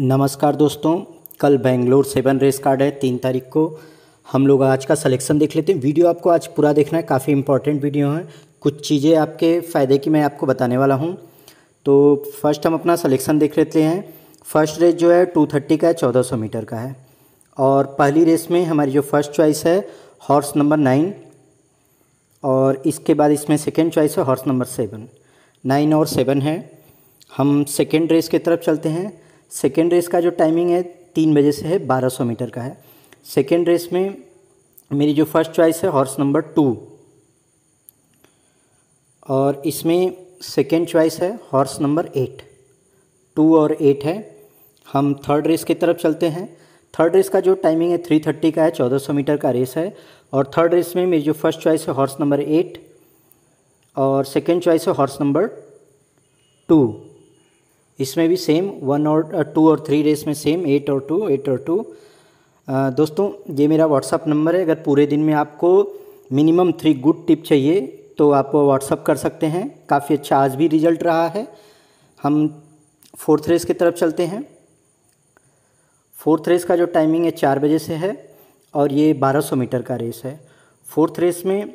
नमस्कार दोस्तों कल बेंगलोर सेवन रेस कार्ड है तीन तारीख को हम लोग आज का सिलेक्शन देख लेते हैं वीडियो आपको आज पूरा देखना है काफ़ी इंपॉर्टेंट वीडियो है कुछ चीज़ें आपके फ़ायदे की मैं आपको बताने वाला हूँ तो फर्स्ट हम अपना सिलेक्शन देख लेते हैं फर्स्ट रेस जो है टू थर्टी का है चौदह सौ मीटर का है और पहली रेस में हमारी जो फर्स्ट चॉइस है हॉर्स नंबर नाइन और इसके बाद इसमें सेकेंड चॉइस है हॉर्स नंबर सेवन नाइन और सेवन है हम सेकेंड रेस की तरफ चलते हैं सेकेंड रेस का जो टाइमिंग है तीन बजे से है बारह सौ मीटर का है सेकेंड रेस में मेरी जो फर्स्ट चॉइस है हॉर्स नंबर टू और इसमें सेकेंड चॉइस है हॉर्स नंबर एट टू और एट है हम थर्ड रेस की तरफ चलते हैं थर्ड रेस का जो टाइमिंग है थ्री थर्टी का है चौदह सौ मीटर का रेस है और थर्ड रेस में मेरी जो फर्स्ट चॉइस है हॉर्स नंबर एट और सेकेंड चॉइस है हॉर्स नंबर टू इसमें भी सेम वन और टू और थ्री रेस में सेम एट और टू एट और टू दोस्तों ये मेरा व्हाट्सअप नंबर है अगर पूरे दिन में आपको मिनिमम थ्री गुड टिप चाहिए तो आप व्हाट्सअप कर सकते हैं काफ़ी अच्छा आज भी रिजल्ट रहा है हम फोर्थ रेस की तरफ चलते हैं फोर्थ रेस का जो टाइमिंग है चार बजे से है और ये 1200 मीटर का रेस है फोर्थ रेस में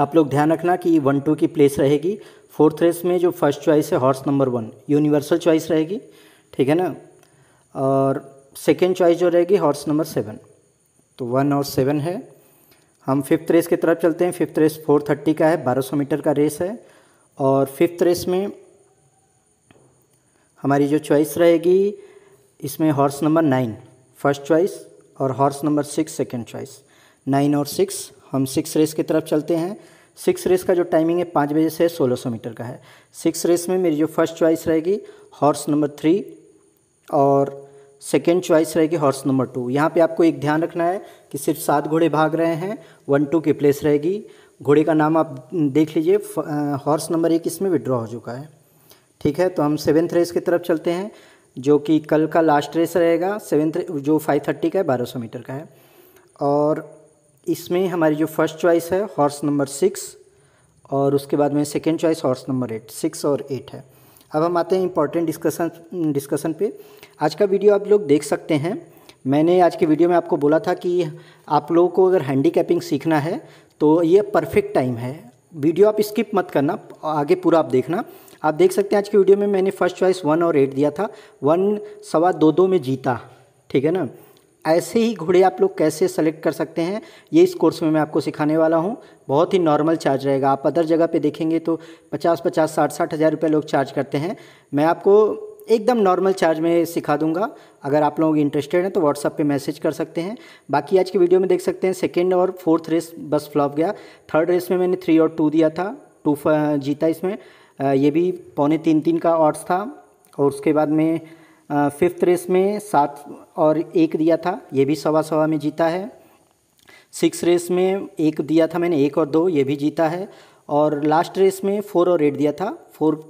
आप लोग ध्यान रखना कि वन टू की प्लेस रहेगी फोर्थ रेस में जो फर्स्ट चॉइस है horse number one universal choice रहेगी ठीक है ना और सेकेंड चॉइस जो रहेगी हॉर्स नंबर सेवन तो वन और सेवन है हम फिफ्थ रेस की तरफ चलते हैं फिफ्थ रेस फोर थर्टी का है बारह सौ मीटर का रेस है और फिफ्थ रेस में हमारी जो चॉइस रहेगी इसमें horse number nine first choice और horse number six second choice nine और सिक्स हम सिक्स रेस की तरफ चलते हैं सिक्स रेस का जो टाइमिंग है पाँच बजे से सोलह सौ मीटर का है सिक्स रेस में मेरी जो फर्स्ट चॉइस रहेगी हॉर्स नंबर थ्री और सेकेंड चॉइस रहेगी हॉर्स नंबर टू यहाँ पे आपको एक ध्यान रखना है कि सिर्फ सात घोड़े भाग रहे हैं वन टू की प्लेस रहेगी घोड़े का नाम आप देख लीजिए हॉर्स नंबर एक इसमें विड्रॉ हो चुका है ठीक है तो हम सेवेंथ रेस की तरफ चलते हैं जो कि कल का लास्ट रेस रहेगा सेवेंथ जो फाइव थर्टी का है बारह सौ मीटर का है और इसमें हमारी जो फर्स्ट चॉइस है हॉर्स नंबर सिक्स और उसके बाद में second choice horse number eight six और एट है अब हम आते हैं इंपॉर्टेंट डिस्कशन डिस्कशन पे आज का वीडियो आप लोग देख सकते हैं मैंने आज के वीडियो में आपको बोला था कि आप लोगों को अगर हैंडी सीखना है तो ये परफेक्ट टाइम है वीडियो आप स्किप मत करना आगे पूरा आप देखना आप देख सकते हैं आज के वीडियो में मैंने फर्स्ट चॉइस वन और एट दिया था वन सवा दो दो में जीता ठीक है ना ऐसे ही घोड़े आप लोग कैसे सेलेक्ट कर सकते हैं ये इस कोर्स में मैं आपको सिखाने वाला हूँ बहुत ही नॉर्मल चार्ज रहेगा आप अदर जगह पे देखेंगे तो पचास पचास साठ साठ हज़ार रुपये लोग चार्ज करते हैं मैं आपको एकदम नॉर्मल चार्ज में सिखा दूंगा अगर आप लोग इंटरेस्टेड हैं तो व्हाट्सअप पे मैसेज कर सकते हैं बाकी आज की वीडियो में देख सकते हैं सेकेंड और फोर्थ रेस बस फ्लॉप गया थर्ड रेस में मैंने थ्री और टू दिया था टू जीता इसमें ये भी पौने तीन तीन का ऑर्ड्स था और उसके बाद में फिफ्थ रेस में सात और एक दिया था ये भी सवा सवा में जीता है सिक्स रेस में एक दिया था मैंने एक और दो ये भी जीता है और लास्ट रेस में फोर और एट दिया था फोर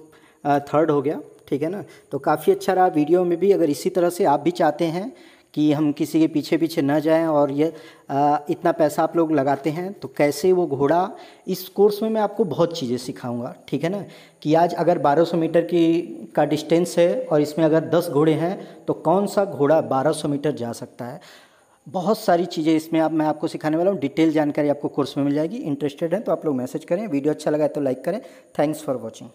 थर्ड हो गया ठीक है ना तो काफ़ी अच्छा रहा वीडियो में भी अगर इसी तरह से आप भी चाहते हैं कि हम किसी के पीछे पीछे ना जाएं और ये आ, इतना पैसा आप लोग लगाते हैं तो कैसे वो घोड़ा इस कोर्स में मैं आपको बहुत चीज़ें सिखाऊंगा ठीक है ना कि आज अगर 1200 मीटर की का डिस्टेंस है और इसमें अगर दस घोड़े हैं तो कौन सा घोड़ा 1200 मीटर जा सकता है बहुत सारी चीज़ें इसमें आप मैं आपको सिखाने वाला हूँ डिटेल जानकारी आपको कोर्स में मिल जाएगी इंटरेस्टेड हैं तो आप लोग मैसेज करें वीडियो अच्छा लगा है तो लाइक करें थैंक्स फॉर वॉचिंग